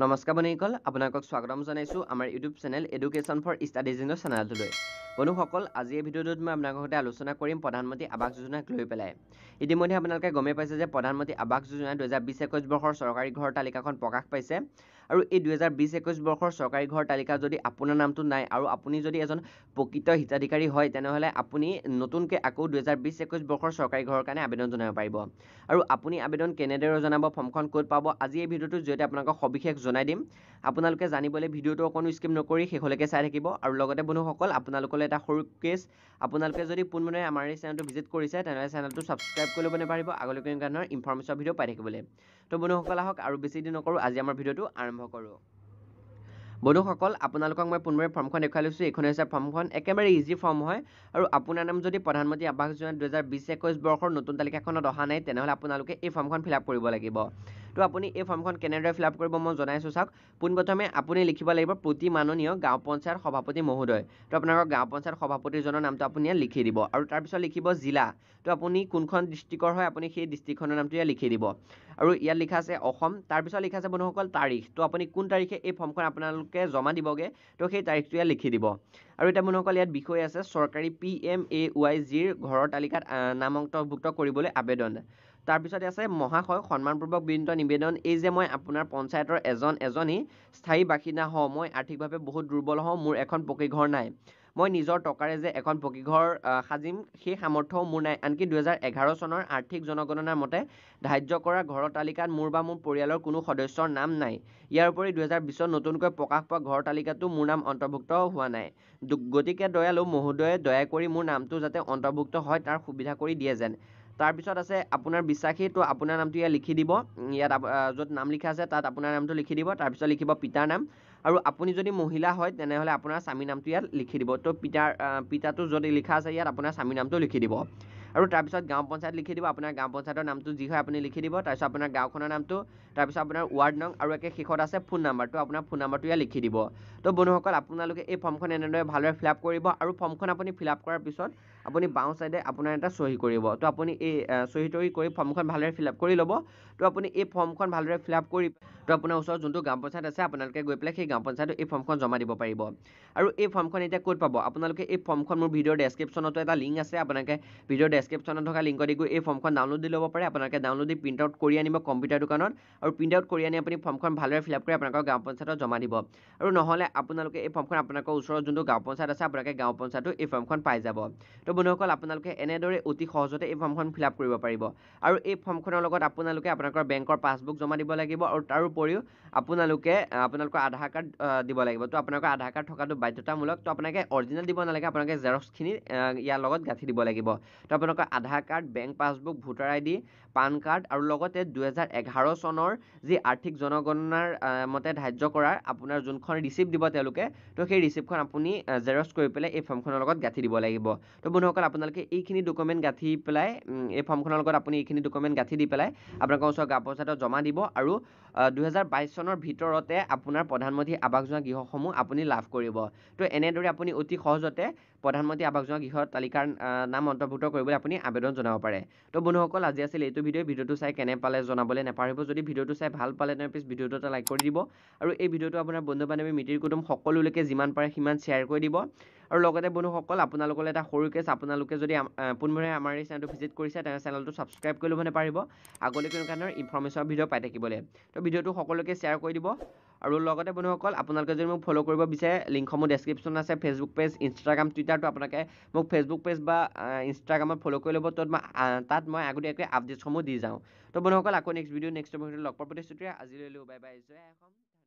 নমস্কাৰ বন্ধুসকল আপোনালোকক স্বাগতম জনাইছোঁ আমাৰ ইউটিউব চেনেল এডুকেশ্যন ফৰ ষ্টাডিজিনৰ চেনেলটোলৈ বন্ধুসকল আজি এই ভিডিঅ'টোত মই আপোনালোকৰ সৈতে আলোচনা কৰিম প্ৰধানমন্ত্ৰী আৱাস যোজনাক লৈ পেলাই ইতিমধ্যে আপোনালোকে গমেই পাইছে যে প্ৰধানমন্ত্ৰী আৱাস যোজনাই দুহেজাৰ বিছ একৈছ বৰ্ষৰ চৰকাৰী ঘৰৰ তালিকাখন প্ৰকাশ পাইছে আৰু এই দুহেজাৰ বিছ একৈছ বৰ্ষৰ চৰকাৰী ঘৰ তালিকাত যদি আপোনাৰ নামটো নাই আৰু আপুনি যদি এজন প্ৰকৃত হিতাধিকাৰী হয় তেনেহ'লে আপুনি নতুনকৈ আকৌ দুহেজাৰ বিছ একৈছ বৰ্ষৰ চৰকাৰী ঘৰৰ কাৰণে আবেদন জনাব পাৰিব আৰু আপুনি আবেদন কেনেদৰে জনাব ফৰ্মখন ক'ত পাব আজি এই ভিডিঅ'টোৰ জৰিয়তে আপোনালোকক সবিশেষ জনাই দিম আপোনালোকে জানিবলৈ ভিডিঅ'টো অকণো স্কিপ নকৰি শেষলৈকে চাই থাকিব আৰু লগতে বন্ধুসকল আপোনালোকলৈ এটা সৰু কেছ আপোনালোকে যদি পোনপোনে আমাৰ এই চেনেলটো ভিজিট কৰিছে তেনেহ'লে চেনেলটো ছাবস্ক্ৰাইব কৰি ল'ব নাপাৰিব আগলৈকে ধৰণৰ ইনফৰ্মেশ্যন ভিডিঅ' পাই থাকিবলৈ তো বন্ধুসকল আহক আৰু বেছি দিন নকৰোঁ আজি আমাৰ ভিডিঅ'টো আৰম্ভ আৰম্ভ কৰোঁ বন্ধুসকল আপোনালোকক মই পোনবাৰে ফৰ্মখন দেখুৱাই লৈছোঁ এইখন হৈছে ফৰ্মখন একেবাৰে ইজি ফৰ্ম হয় আৰু আপোনাৰ নাম যদি প্ৰধানমন্ত্ৰী আৱাস যোজনা দুহেজাৰ বিছ একৈছ বৰ্ষৰ নতুন তালিকাখনত অহা নাই তেনেহ'লে আপোনালোকে এই ফৰ্মখন ফিল আপ কৰিব লাগিব তো আপুনি এই ফৰ্মখন কেনেদৰে ফিল আপ কৰিব মই জনাইছোঁ চাওক পোনপ্ৰথমে আপুনি লিখিব লাগিব প্ৰতি মাননীয় গাঁও পঞ্চায়ত সভাপতি মহোদয় তো আপোনালোকৰ গাঁও পঞ্চায়ত সভাপতিজনৰ নামটো আপুনি ইয়াত লিখি দিব আৰু তাৰপিছত লিখিব জিলা তো আপুনি কোনখন ডিষ্ট্ৰিক্টৰ হয় আপুনি সেই ডিষ্ট্ৰিক্টখনৰ নামটো ইয়াত লিখি দিব আৰু ইয়াত লিখা আছে অসম তাৰপিছত লিখা আছে বন্ধুসকল তাৰিখ তো আপুনি কোন তাৰিখে এই ফৰ্মখন আপোনালোকে জমা দিবগৈ তো সেই তাৰিখটো ইয়াত লিখি দিব আৰু এতিয়া বন্ধুসকল ইয়াত বিষয় আছে চৰকাৰী পি এম এ ৱাই জিৰ ঘৰৰ তালিকাত নাম অন্তৰ্ভুক্ত কৰিবলৈ আবেদন তাৰপিছতে আছে মহাশয় সন্মানপূৰ্বক বিনীত নিবেদন এই যে মই আপোনাৰ পঞ্চায়তৰ এজন এজনী স্থায়ী বাসিন্দা হওঁ মই আৰ্থিকভাৱে বহুত দুৰ্বল হওঁ মোৰ এখন পকীঘৰ নাই মই নিজৰ টকাৰে যে এখন পকীঘৰ সাজিম সেই সামৰ্থ্যও মোৰ নাই আনকি দুহেজাৰ এঘাৰ চনৰ আৰ্থিক জনগণনাৰ মতে ধাৰ্য কৰা ঘৰৰ তালিকাত মোৰ বা মোৰ পৰিয়ালৰ কোনো সদস্যৰ নাম নাই ইয়াৰ উপৰি দুহেজাৰ বিছত নতুনকৈ প্ৰকাশ পোৱা ঘৰৰ তালিকাতো মোৰ নাম অন্তৰ্ভুক্ত হোৱা নাই গতিকে দয়ালু মহোদয়ে দয়া কৰি মোৰ নামটো যাতে অন্তৰ্ভুক্ত হয় তাৰ সুবিধা কৰি দিয়ে যেন তাৰপিছত আছে আপোনাৰ বিশ্বাসী তো আপোনাৰ নামটো ইয়াত লিখি দিব ইয়াত য'ত নাম লিখা আছে তাত আপোনাৰ নামটো লিখি দিব তাৰপিছত লিখিব পিতাৰ নাম আৰু আপুনি যদি মহিলা হয় তেনেহ'লে আপোনাৰ স্বামীৰ নামটো ইয়াত লিখি দিব তো পিতাৰ পিতাটো যদি লিখা আছে ইয়াত আপোনাৰ স্বামীৰ নামটো লিখি দিব আৰু তাৰপিছত গাঁও পঞ্চায়ত লিখি দিব আপোনাৰ গাঁও পঞ্চায়তৰ নামটো যি হয় আপুনি লিখি দিব তাৰপিছত আপোনাৰ গাঁওখনৰ নামটো তাৰপিছত আপোনাৰ ৱাৰ্ড নং আৰু একে শেষত আছে ফোন নাম্বাৰটো আপোনাৰ ফোন নাম্বাৰটো ইয়াত লিখি দিব তো বন্ধুসকল আপোনালোকে এই ফৰ্মখন এনেদৰে ভালদৰে ফিল আপ কৰিব আৰু ফৰ্মখন আপুনি ফিল আপ কৰাৰ পিছত আপুনি বাওঁ চাইডে আপোনাৰ এটা চহী কৰিব তো আপুনি এই চহী তহী কৰি ফৰ্মখন ভালদৰে ফিল আপ কৰি ল'ব তো আপুনি এই ফৰ্মখন ভালদৰে ফিল আপ কৰি তো আপোনাৰ ওচৰত যোনটো গাঁও পঞ্চায়ত আছে আপোনালোকে গৈ পেলাই সেই গাঁও পঞ্চায়তত এই ফৰ্মখন জমা দিব পাৰিব আৰু এই ফৰ্মখন এতিয়া ক'ত পাব আপোনালোকে এই ফৰ্মখন মোৰ ভিডিঅ'ৰ ডেছক্ৰিপশ্যনতো এটা লিংক আছে আপোনালোকে ভিডিঅ' ডেছক্ৰিপশ্যনত থকা লিংকত গৈ এই ফৰ্মখন ডাউনলোড দি ল'ব পাৰে আপোনালোকে ডাউনলোড দি প্ৰিণ্ট আউট কৰি আনিব কম্পিউটাৰ দোকানত আৰু প্ৰিণ্ট আউট কৰি আনি আপুনি ফৰ্মখন ভালদৰে ফিল আপ কৰি আপোনালোকৰ গাঁও পঞ্চায়তত জমা দিব আৰু নহ'লে আপোনালোকে এই ফৰ্মখন আপোনালোকৰ ওচৰৰ যোনটো গাঁও পঞ্চায়ত আছে আপোনালোকে গাঁও পঞ্চায়তো এই ফৰ্মখন পাই যাব তো বন্ধুসকল আপোনালোকে এনেদৰে অতি সহজতে এই ফৰ্মখন ফিল আপ কৰিব পাৰিব আৰু এই ফৰ্মখনৰ লগত আপোনালোকে আপোনালোকৰ বেংকৰ পাছবুক জমা দিব লাগিব আৰু তাৰ উপৰিও আপোনালোকে আপোনালোকৰ আধাৰ কাৰ্ড দিব লাগিব তো আপোনালোকৰ আধাৰ কাৰ্ড থকাটো বাধ্যতামূলক তো আপোনালোকে অৰিজিনেল দিব নালাগে আপোনালোকে জেৰক্সখিনি ইয়াৰ লগত গাঁঠি দিব লাগিব তো আপোনালোকৰ আপোনালোকৰ Aadhaar card bank passbook voter I D PAN card আৰু লগতে দুহেজাৰ এঘাৰ চনৰ যি আৰ্থিক জনগণনাৰ মতে ধাৰ্য কৰাৰ আপোনাৰ যোনখন ৰিচিপ্ট দিব তেওঁলোকে ত' সেই ৰিচিপ্টখন আপুনি জেৰক্স কৰি পেলাই এই ফৰ্মখনৰ লগত গাঁঠি দিব লাগিব তো বন্ধুসকল আপোনালোকে এইখিনি ডকুমেণ্ট গাঁঠি পেলাই এই ফৰ্মখনৰ লগত আপুনি এইখিনি ডকুমেণ্ট গাঁঠি দি পেলাই আপোনালোকৰ ওচৰত গাঁও পঞ্চায়তত জমা দিব আৰু দুহেজাৰ বাইছ চনৰ ভিতৰতে আপোনাৰ প্ৰধানমন্ত্ৰী আৱাস যোৱা গৃহসমূহ আপুনি লাভ কৰিব তো এনেদৰে আপুনি অতি সহজতে প্ৰধানমন্ত্ৰী আৱাস যোৱা গৃহ তালিকাৰ নাম অন্তৰ্ভুক্ত কৰিবলৈ আপুনি আবেদন জনাব পাৰে তো বন্ধুসকল আজি আছিল এইটো ভিডিঅ' ভিডিঅ'টো চাই কেনে পালে জনাবলৈ নাপাহৰিব যদি ভিডিঅ'টো চাই ভাল পালে তেনে প্লিজ ভিডিঅ'টো এটা লাইক কৰি দিব আৰু এই ভিডিঅ'টো আপোনাৰ বন্ধু বান্ধৱী মিতিৰ কুটুম সকলোলৈকে যিমান পাৰে সিমান শ্বেয়াৰ কৰি দিব আৰু লগতে বন্ধুসকল আপোনালোকলৈ এটা সৰু কেছ আপোনালোকে যদি পোনবাৰে আমাৰ এই চেনেলটো ভিজিট কৰিছে তেনে চেনেলটো ছাবস্ক্ৰাইব কৰি ল'ব নাপাৰিব আগলৈ কোনো ধৰণৰ ইনফৰ্মেশ্যনৰ ভিডিঅ' পাই থাকিবলৈ তো ভিডিঅ'টো সকলোকে শ্বেয়াৰ কৰি দিব আৰু লগতে বন্ধুসকল আপোনালোকে যদি মোক ফ'ল' কৰিব বিচাৰে লিংকসমূহ ডেছক্ৰিপশ্যন আছে ফেচবুক পেজ ইনষ্টাগ্ৰাম টুইটাৰটো আপোনালোকে মোক ফেচবুক পেজ বা ইনষ্টাগ্ৰামত ফ'ল' কৰি ল'ব ত' মই তাত মই আগতীয়াকৈ আপডেটসমূহ দি যাওঁ ত' বন্ধুসকল আকৌ নেক্সট ভিডিঅ' নেক্সট লগ পাব দিছোঁ আজিলৈ বাই বাই